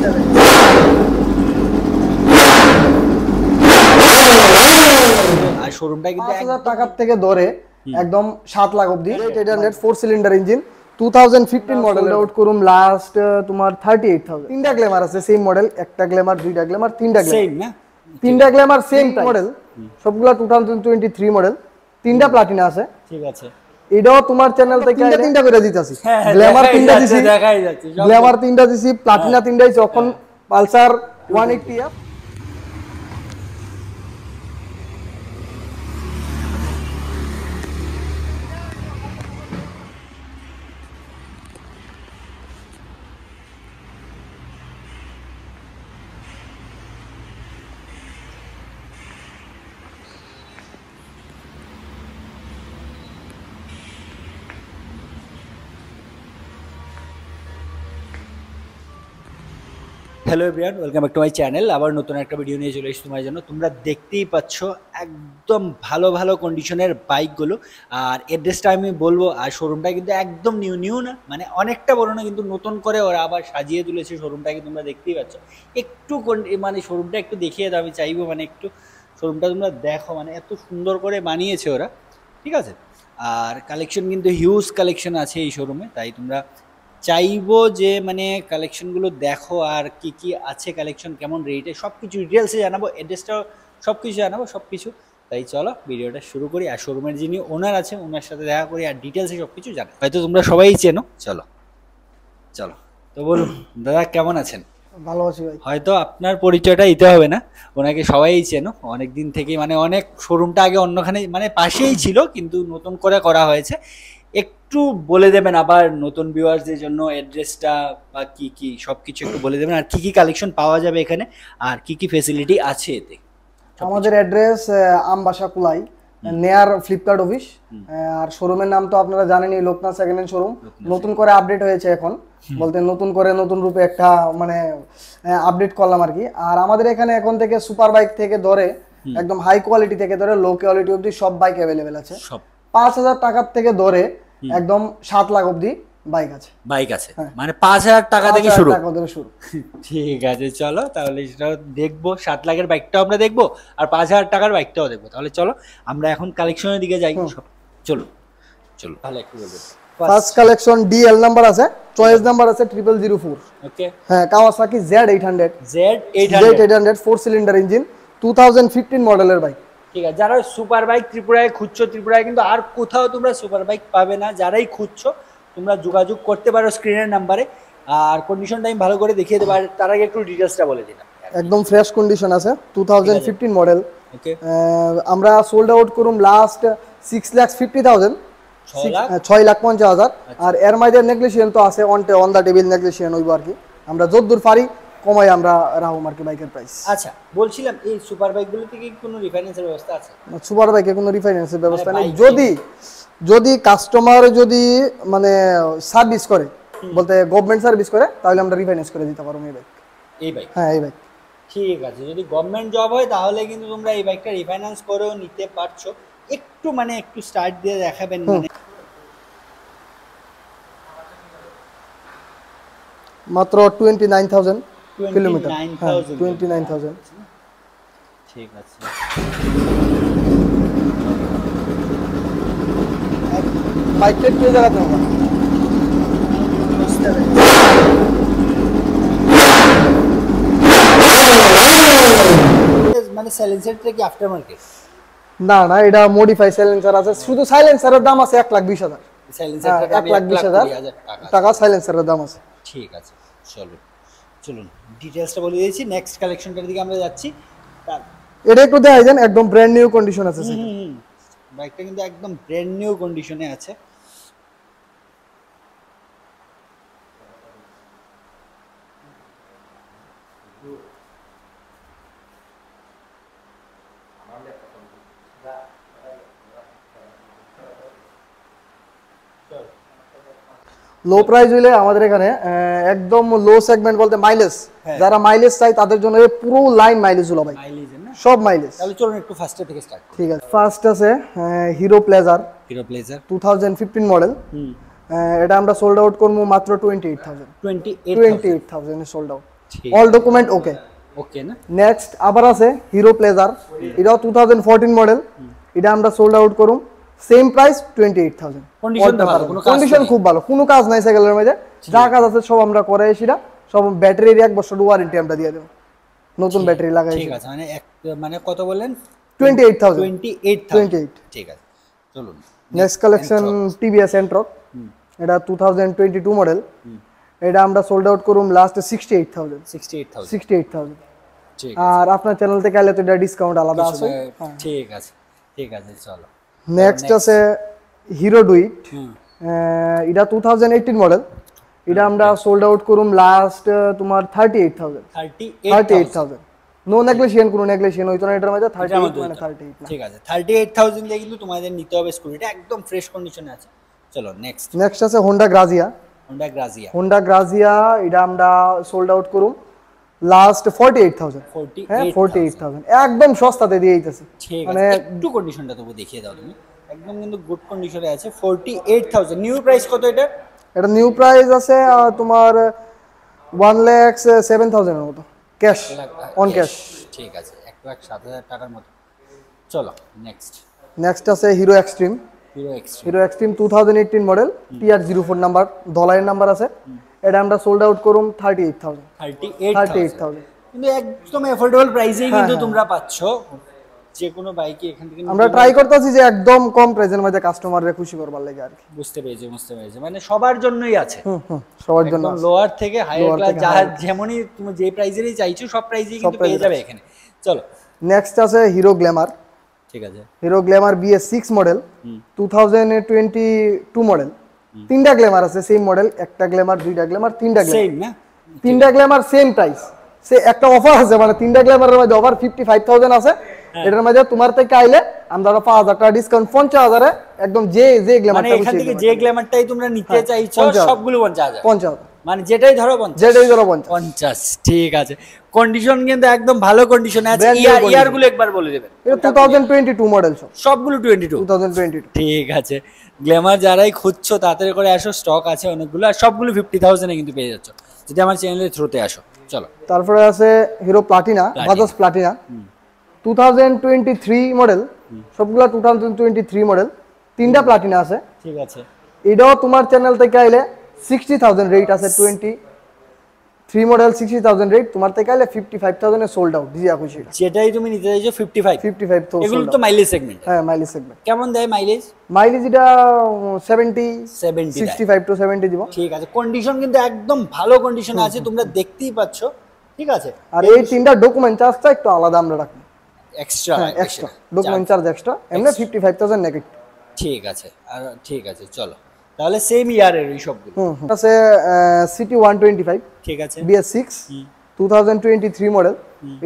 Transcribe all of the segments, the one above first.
বুঝতে হবে আর শোরুমটা কিন্তু 5000 টাকার থেকে ধরে একদম 7 লাখ অবধি এটা নেট সিলিন্ডার ইঞ্জিন 2015 মডেল আউট করুম লাস্ট তোমার 38000 তিনটা গ্ল্যামার আছে সেম মডেল একটা গ্ল্যামার দুইটা গ্ল্যামার তিনটা গ্ল্যামার সেম না তিনটা গ্ল্যামার সেম মডেল সবগুলা 2023 মডেল তিনটা প্লাটিনা আছে ঠিক আছে এটাও তোমার চ্যানেল থেকে তিনটা তিনটা করে দিতাছি গ্ল্যামার হ্যাঁ, তিনটা দিছি দেখাই যাচ্ছে গ্ল্যামার তিনটা দিছি প্লাটিনা হ্যাঁ। তিনটাই যখন Pulsar 180 F hello everyone welcome back to my channel আবার নতুন একটা ভিডিও নিয়ে চলে এসেছি তোমার জন্য তোমরা দেখতেই পাচ্ছ একদম ভালো ভালো কন্ডিশনের বাইকগুলো আর অ্যাড্রেসটা আমি বলবো আর শোরুমটা কিন্তু একদম নিউ নিউ না মানে অনেকটা বড় না কিন্তু নতুন করে ওরা আবার সাজিয়ে তুলেছে শোরুমটাকে তোমরা দেখতেই পাচ্ছ একটু মানে শোরুমটা একটু দেখিয়ে দাও আমি চাইবো মানে একটু শোরুমটা তোমরা দেখো মানে এত সুন্দর করে বানিয়েছে ওরা ঠিক আছে আর কালেকশন কিন্তু হিউজ কালেকশন আছে এই শোরুমে তাই তোমরা চাইবো যে মানে কালেকশনগুলো দেখো আর কি কি আছে কালেকশন কেমন রেটে সব কিছু ডিটেলসে জানাবো অ্যাড্রেসটাও সব কিছু জানাবো সব কিছু তাই চলো ভিডিওটা শুরু করি আর শোরুমের যিনি ওনার আছে ওনার সাথে দেখা করি আর ডিটেলসে সব কিছু জানো হয়তো তোমরা সবাই চেনো চলো চলো তো বলুন দাদা কেমন আছেন ভালো আছি ভাই হয়তো আপনার পরিচয়টা দিতে হবে না ওনাকে সবাই চেনো অনেক দিন থেকে মানে অনেক শোরুমটা আগে অন্যখানে মানে পাশেই ছিল কিন্তু নতুন করে করা হয়েছে একটু বলে দেবেন আবার নতুন ভিউয়ার্সদের জন্য অ্যাড্রেসটা বা কি কি সব কিছু একটু বলে দেবেন আর কি কি কালেকশন পাওয়া যাবে এখানে আর কি কি ফেসিলিটি আছে এতে আমাদের অ্যাড্রেস আমবাসা কুলাই নেয়ার ফ্লিপকার্ট অফিস আর শোরুমের নাম তো আপনারা জানেনই লোকনাথ সেকেন্ড হ্যান্ড শোরুম নতুন করে আপডেট হয়েছে এখন বলতে নতুন করে নতুন রূপে একটা মানে আপডেট করলাম আর কি আর আমাদের এখানে এখন থেকে সুপার বাইক থেকে ধরে একদম হাই কোয়ালিটি থেকে ধরে লো কোয়ালিটি অব্দি সব বাইক অ্যাভেলেবেল আছে পাঁচ হাজার টাকার থেকে ধরে একদম সাত লাখ অবধি বাইক আছে বাইক আছে হ্যাঁ। মানে পাঁচ হাজার টাকা থেকে শুরু শুরু ঠিক আছে চলো তাহলে সেটাও দেখবো সাত লাখের বাইকটাও আমরা দেখবো আর পাঁচ হাজার টাকার বাইকটাও দেখবো তাহলে চলো আমরা এখন কালেকশনের দিকে যাই চলো চলো তাহলে একটু বলবো ফার্স্ট কালেকশন ডিএল নাম্বার আছে চয়েস নাম্বার আছে ট্রিপল জিরো ফোর ওকে হ্যাঁ Kawasaki Z eight hundred Z eight hundred four cylinder engine two thousand fifteen মডেলের বাইক ঠিক আছে যারা সুপার বাইক ত্রিপুরায় খুঁজছো ত্রিপুরায় কিন্তু আর কোথাও তোমরা সুপার বাইক পাবে না যারাই খুঁজছো তোমরা যোগাযোগ করতে পারো স্ক্রিনের নাম্বারে আর কন্ডিশনটা আমি ভালো করে দেখিয়ে দেবো আর তার আগে একটু ডিটেলসটা বলে দিলাম একদম ফ্রেশ কন্ডিশন আছে টু থাউজেন্ড ফিফটিন মডেল আমরা সোল্ড আউট করুম last six lakh fifty thousand ছয় লাখ পঞ্চাশ হাজার আচ্ছা। আর এর মাইদের নেগলিশিয়ান তো আছে on on the table negotiation ওইব আর কি আমরা যদ্দুর পারি কমাই আমরা রাহু মার্কে বাইকের প্রাইস আচ্ছা বলছিলাম এই সুপার বাইকগুলোতে কি কোনো রিফাইন্যান্সের ব্যবস্থা আছে সুপার বাইকে কোনো রিফাইন্যান্সের ব্যবস্থা নেই যদি যদি কাস্টমার যদি মানে সার্ভিস করে বলতে গভর্নমেন্ট সার্ভিস করে তাহলে আমরা রিফাইন্যান্স করে দিতে পারবো এই বাইক এই বাইক হ্যাঁ এই বাইক ঠিক আছে যদি গভর্নমেন্ট জব হয় তাহলে কিন্তু তোমরা এই বাইকটা রিফাইন্যান্স করেও নিতে পারছো একটু মানে একটু স্টার্ট দিয়ে দেখাবেন মানে মাত্র টোয়েন্টি নাইন থাউজেন্ড কিলোমিটার হ্যাঁ টোয়েন্টি ঠিক আছে কে মানে না না এটা মডিফাই সাইলেন্সার আছে শুধু সাইলেন্সারের দাম আছে এক লাখ বিশ হাজার হ্যাঁ, এক লাখ বিশ হাজার টাকা সাইলেন্সারের দাম আছে ঠিক আছে চলুন চলুন ডিটেলসটা বলে দিয়েছি নেক্সট কালেকশনটার দিকে আমরা যাচ্ছি এটা একটু দেখা যান একদম ব্র্যান্ড নিউ কন্ডিশন আছে বাইকটা কিন্তু একদম ব্র্যান্ড নিউ কন্ডিশনে আছে লো প্রাইস হইলে আমাদের এখানে একদম লো সেগমেন্ট বলতে মাইলেজ হ্যাঁ। যারা মাইলেজ চাই তাদের জন্য পুরো লাইন মাইলেজ হলো ভাই সব মাইলেজ তাহলে চলুন একটু ফার্স্টে থেকে স্টার্ট ঠিক আছে ফার্স্ট আছে Hero Pleasure Hero Pleasure 2015 model এটা আমরা সোল্ড আউট করব মাত্র 28000 28000 এ sold out all document okay okay না নেক্সট আবার আছে হিরো প্লেজার এটাও 2014 মডেল এটা আমরা সোল্ড আউট করব সেম প্রাইস 28000 কন্ডিশন খুব ভালো কোনো কাজ নাই সাইকেলের মধ্যে যা কাজ আছে সব আমরা করে এসিরা সব ব্যাটারির এক বছর ওয়ারেন্টি আমরা দিয়ে দেবো নতুন ব্যাটারি লাগাই ঠিক আছে মানে মানে কত বলেন 28000 28000 ঠিক আছে চলুন নেক্সট কালেকশন টিভিএস এন্ট্রক এটা 2022 মডেল এটা আমরা সোল্ড আউট করুম লাস্ট 68000 68000 68000 আর আপনার চ্যানেল থেকে আলে তো এটা ডিসকাউন্ট আলাদা আছে ঠিক আছে ঠিক আছে চলো নেক্সট আছে হিরো ডুইট এটা টু থাউজেন্ড এইটিন মডেল এটা আমরা সোল্ড আউট করুম লাস্ট তোমার thirty eight thousand thirty eight thousand no negotiation কোনো নেগলেশিয়ান হইতো না এটার মধ্যে থার্টি এইট থার্টি ঠিক আছে থার্টি এইট থাউজেন্ড দিয়ে কিন্তু তোমাদের নিতে হবে স্কুল এটা একদম ফ্রেশ কন্ডিশনে আছে চলো নেক্সট নেক্সট আছে Honda Grazia Honda Grazia Honda Grazia এটা আমরা সোল্ড আউট করুম লাস্ট 48000 হ্যাঁ 48000 একদম সস্তাতে দিয়ে দিতেছে মানে একটু কন্ডিশনটা তবু দেখিয়ে দাও তুমি একদম কিন্তু গুড কন্ডিশনে আছে 48000 নিউ প্রাইস কত এটা এটা নিউ প্রাইস আছে তোমার 1 লাখ 7000 এর মতো ক্যাশ অন ক্যাশ ঠিক আছে এক সাথে 7000 টাকার মতো চলো নেক্সট নেক্সট আছে Hero Xtreme Hero Xtreme Hero Xtreme 2018 model TR 04 number ধলাইয়ের নাম্বার আছে এটা আমরা সোল্ড আউট করুম thirty eight thousand thirty eight thousand কিন্তু একদম অ্যাফোর্ডেবল প্রাইসে কিন্তু হ্যাঁ। তোমরা পাচ্ছ যে কোনো বাইকে এখান থেকে আমরা ট্রাই করতেছি যে একদম কম প্রাইসের মধ্যে কাস্টমাররে খুশি করবার লাগে আর কি বুঝতে পেরেছি বুঝতে পেরেছি মানে সবার জন্যই আছে সবার জন্য লোয়ার থেকে হায়ার ক্লাস যা যেমনই তুমি যে প্রাইজেরই চাইছো সব প্রাইজেই কিন্তু পেয়ে যাবে এখানে চলো নেক্সট আছে হিরো গ্ল্যামার ঠিক আছে Hero Glamour BS six model two thousand twenty two model তিনটা গ্ল্যামার আছে সেম মডেল একটা গ্ল্যামার দুইটা গ্ল্যামার তিনটা সেম না তিনটা গ্ল্যামার সেম প্রাইস সে একটা অফার আছে মানে তিনটা গ্ল্যামারের মধ্যে অফার 55000 আছে হ্যাঁ। এটার মধ্যে তোমার থেকে আইলে আমরা 5000 টাকা ডিসকাউন্ট 50000 এ একদম যে যে গ্ল্যামারটা মানে এখান থেকে যে গ্ল্যামারটাই তোমরা নিতে হ্যাঁ, চাইছো সবগুলো 50000 50000 মানে যেটাই ধরো যেটাই ধরো পঞ্চাশ ঠিক আছে কন্ডিশন কিন্তু একদম ভালো কন্ডিশন আছে ইয়ার গুলো একবার বলে দেবেন two thousand twenty two model সবগুলো twenty two thousand twenty two ঠিক আছে গ্ল্যামার যারাই খুঁজছো তাড়াতাড়ি করে আসো স্টক আছে অনেকগুলো আর সবগুলো ফিফটি থাউজেন্ডে কিন্তু পেয়ে যাচ্ছ যদি আমার চ্যানেলের থ্রুতে আসো চলো তারপরে আছে Hero Platina Bajaj Platina two thousand twenty three model সবগুলো two thousand twenty three model তিনটা প্লাটিনা আছে ঠিক আছে এটাও তোমার চ্যানেল থেকে আইলে সিক্সটি থাউজেন্ড রেট আছে twenty three model sixty thousand rate তোমার থেকে আইলে ফিফটি ফাইভ থাউজেন্ডে সোল্ড আউট দিয়া খুশি যেটাই তুমি নিতে চাইছো ফিফটি ফাইভ ফিফটি ফাইভ তো এগুলো তো মাইলেজ সেগমেন্ট হ্যাঁ মাইলেজ সেগমেন্ট কেমন দেয় মাইলেজ মাইলেজ এটা seventy seventy sixty five to seventy দিব ঠিক আছে কন্ডিশন কিন্তু একদম ভালো কন্ডিশন আছে তোমরা দেখতেই পাচ্ছো ঠিক আছে আর এই তিনটা ডকুমেন্ট চার্জটা একটু আলাদা আমরা রাখবো extra extra document charge extra এমনি ফিফটি ফাইভ থাউজেন্ড নেগেটিভ ঠিক আছে আর ঠিক আছে চলো তাহলে সেম ইয়ারের এই সবগুলো আছে সিটি 125 ঠিক আছে বিএস 6 2023 মডেল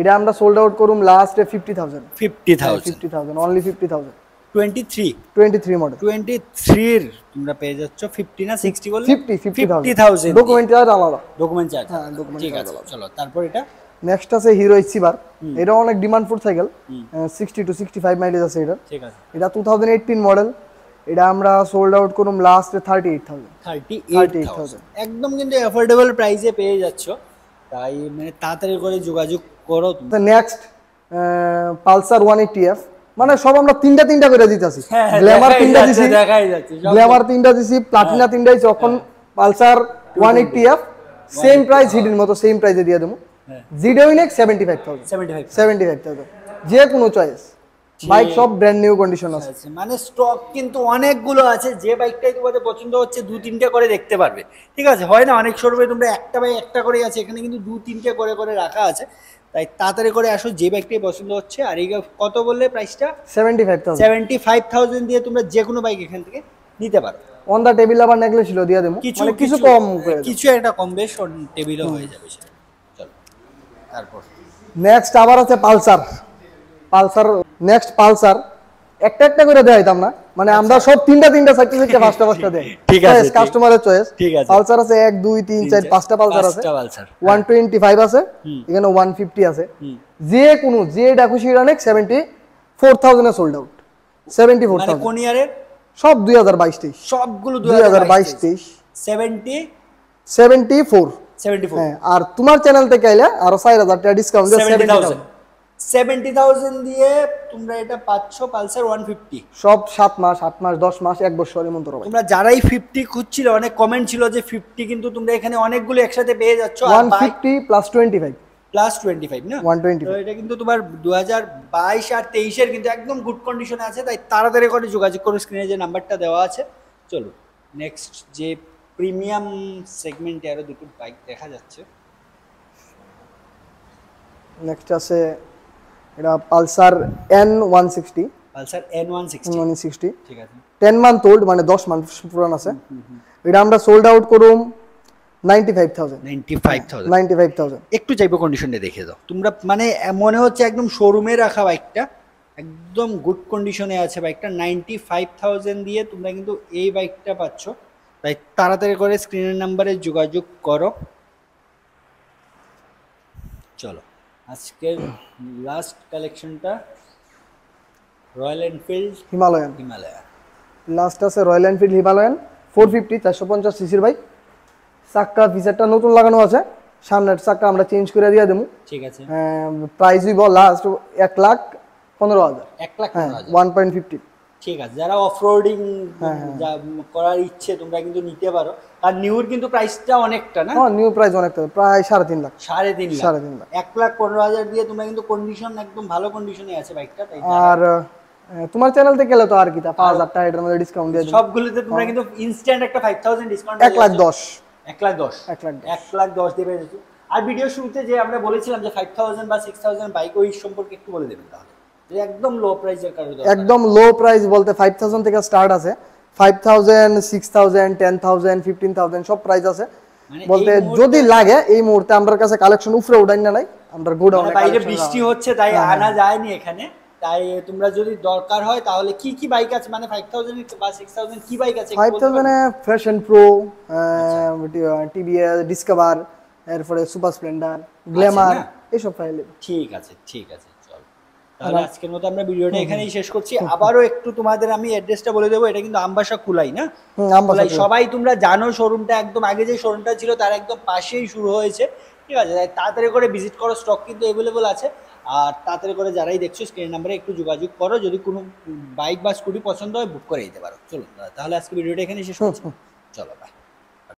এটা আমরা সোল্ড আউট করুম লাস্টে 50000 50000 50000 only 50000 23 23 মডেল 23 এর তোমরা না নেক্সট হ্যাঁ, আছে বার এটা অনেক ডিমান্ড টু আছে এটা এটা 2018 মডেল এটা আমরা সোল্ড আউট করুম লাস্টে thirty eight thousand thirty eight thousand একদম কিন্তু অ্যাফোর্ডেবল প্রাইসে পেয়ে যাচ্ছ তাই মানে তাড়াতাড়ি করে যোগাযোগ করো next Pulsar one eighty F মানে সব আমরা তিনটা তিনটা করে দিতেছি গ্ল্যামার হ্যাঁ, তিনটা দিছি গ্ল্যামার তিনটা দিছি প্লাটিনা তিনটা দিছি Pulsar one eighty F same price হিডেন মতো সেম প্রাইসে দিয়ে দেবো জিডেউইনেক seventy five thousand seventy five seventy five thousand যে কোনো চয়েস বাইক সব ব্র্যান্ড নিউ কন্ডিশন আছে হ্যাঁ, মানে স্টক কিন্তু অনেকগুলো আছে যে বাইকটাই তোমাদের পছন্দ হচ্ছে দু তিনটে করে দেখতে পারবে ঠিক আছে হয় না অনেক শোরুমে তোমরা একটা বাইক একটা করে আছে এখানে কিন্তু দু তিনটে করে করে রাখা আছে তাই তাড়াতাড়ি করে আসো যে বাইকটাই পছন্দ হচ্ছে আর এই কত বললে প্রাইসটা seventy five thousand seventy five thousand দিয়ে তোমরা যে কোনো বাইক এখান থেকে নিতে পারো অন দা টেবিল আবার নেকলে ছিল দিয়ে দেবো কিছু মানে কিছু কম কিছু একটা কম বেশ অন টেবিলও হয়ে যাবে চলো তারপর নেক্সট আবার আছে পালসার পালসার নেক্সট পালসার একটা একটা করে দেয় না মানে আচ্ছা। আমরা সব তিনটা তিনটা চারটা চারটা পাঁচটা পাঁচটা দেয় ঠিক আছে কাস্টমারের চয়েস ঠিক আছে পালসার আছে 1 2 3 4 পাঁচটা পালসার আছে পাঁচটা পালসার হ্যাঁ। 125 আছে এখানে 150 আছে যে কোনো যে ডাকুশি অনেক 74000 এ সোল্ড আউট 74000 মানে কোন ইয়ারের সব 2022 23 সবগুলো 2022 23 70 74 74 হ্যাঁ আর তোমার চ্যানেল থেকে আইলা আরো 4000 টাকা ডিসকাউন্ট 70000 সেভেন্টি থাউজেন্ড দিয়ে তোমরা এটা পাচ্ছ পালসার ওয়ান ফিফটি সব সাত মাস আট মাস দশ মাস এক বছর এমন তো তোমরা যারাই ফিফটি খুঁজছিল অনেক কমেন্ট ছিল যে ফিফটি কিন্তু তোমরা এখানে অনেকগুলো একসাথে পেয়ে যাচ্ছ one fifty plus twenty five plus twenty five না ওয়ান টোয়েন্টি এটা কিন্তু তোমার দু হাজার বাইশ আর তেইশের কিন্তু একদম গুড কন্ডিশনে আছে তাই তাড়াতাড়ি করে যোগাযোগ করো স্ক্রিনে যে নাম্বারটা দেওয়া আছে চলো নেক্সট যে প্রিমিয়াম সেগমেন্টে আরও দুটো বাইক দেখা যাচ্ছে নেক্সট আছে এটা Pulsar N one sixty Pulsar N one sixty one sixty ঠিক আছে টেন মান্থ ওল্ড মানে দশ মান্থ পুরান আছে এটা আমরা সোল্ড আউট করুম একটু চাইবো কন্ডিশনে দেখে দাও তোমরা মানে মনে হচ্ছে একদম শোরুমে রাখা বাইকটা একদম গুড কন্ডিশনে আছে বাইকটা নাইনটি ফাইভ থাউজেন্ড দিয়ে তোমরা কিন্তু এই বাইকটা পাচ্ছ তাই তাড়াতাড়ি করে স্ক্রিনের নাম্বারে যোগাযোগ করো চলো আজকের লাস্ট কালেকশনটা Royal Enfield Himalayan Himalayan last আছে Royal Enfield Himalayan four fifty চারশো পঞ্চাশ সিসির বাইক চাক্কা ফিচারটা নতুন লাগানো আছে সামনের চাক্কা আমরা চেঞ্জ করে দিয়ে দেবো ঠিক আছে প্রাইস বল লাস্ট এক লাখ পনেরো হাজার এক লাখ হ্যাঁ ওয়ান পয়েন্ট ফিফটি ঠিক আছে যারা রোডিং হ্যাঁ, হ্যাঁ। করার ইচ্ছে তোমরা কিন্তু নিতে পারো আর নিউর কিন্তু প্রাইসটা অনেকটা না নিউ হ্যাঁ, প্রাইস অনেকটা প্রায় সাড়ে তিন লাখ সাড়ে তিন লাখ সাড়ে তিন লাখ এক লাখ পনেরো হাজার দিয়ে তোমরা কিন্তু কন্ডিশন একদম ভালো কন্ডিশনে আছে বাইকটা তাই আর তোমার চ্যানেল থেকে গেলে তো আর কি তা পাঁচ হাজার টাকা এটার মধ্যে ডিসকাউন্ট দিয়ে সবগুলোতে তোমরা কিন্তু ইনস্ট্যান্ট একটা ফাইভ থাউজেন্ড ডিসকাউন্ট এক লাখ দশ এক লাখ দশ এক লাখ এক লাখ দশ দিয়ে আর ভিডিও শুরুতে যে আমরা বলেছিলাম যে ফাইভ থাউজেন্ড বা সিক্স থাউজেন্ড বাইক ওই সম্পর্কে একটু বলে দেবেন তাহলে একদম লো প্রাইস বলতে ফাইভ থাউজেন্ড থেকে স্টার্ট আছে five thousand thousand six ten thousand fifteen thousand সব প্রাইস আছে মানে বলতে যদি লাগে এই মুহূর্তে আমার কাছে কালেকশন উফরে উঠাই না নাই আমরা গোডাউনে বাইরে বৃষ্টি হচ্ছে তাই হ্যাঁ, আনা হ্যাঁ। যায় নি এখানে তাই তোমরা যদি দরকার হয় তাহলে কি কি বাইক আছে মানে 5000 বা 6000 কি বাইক আছে 5000 এ ফ্যাশন প্রো টিবিএস ডিসকভার এরপরে সুপার স্প্লেন্ডার গ্ল্যামার এসব ফাইল ঠিক আছে ঠিক আছে তাহলে আজকের মতো আমরা ভিডিওটা এখানেই শেষ করছি আবারও একটু তোমাদের আমি অ্যাড্রেসটা বলে দেবো এটা কিন্তু আমবাসা খুলাই না সবাই তোমরা জানো শোরুমটা একদম আগে যে শোরুমটা ছিল তার একদম পাশেই শুরু হয়েছে ঠিক আছে তাই তাড়াতাড়ি করে ভিজিট করো স্টক কিন্তু অ্যাভেলেবল আছে আর তাড়াতাড়ি করে যারাই দেখছো স্ক্রিন নাম্বারে একটু যোগাযোগ করো যদি কোনো বাইক বা স্কুটি পছন্দ হয় বুক করে দিতে পারো চলো তাহলে আজকে ভিডিওটা এখানে শেষ করছি চলো বাই